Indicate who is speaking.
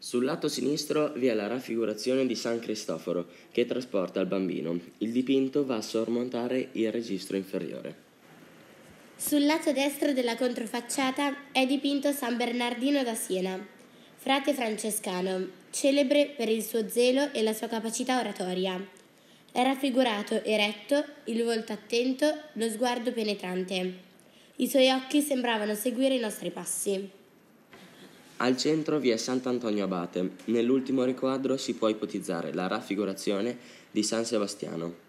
Speaker 1: Sul lato sinistro vi è la raffigurazione di San Cristoforo che trasporta il bambino. Il dipinto va a sormontare il registro inferiore.
Speaker 2: Sul lato destro della controfacciata è dipinto San Bernardino da Siena, frate francescano, celebre per il suo zelo e la sua capacità oratoria. È raffigurato eretto, il volto attento, lo sguardo penetrante. I suoi occhi sembravano seguire i nostri passi.
Speaker 1: Al centro vi è Sant'Antonio Abate, nell'ultimo riquadro si può ipotizzare la raffigurazione di San Sebastiano.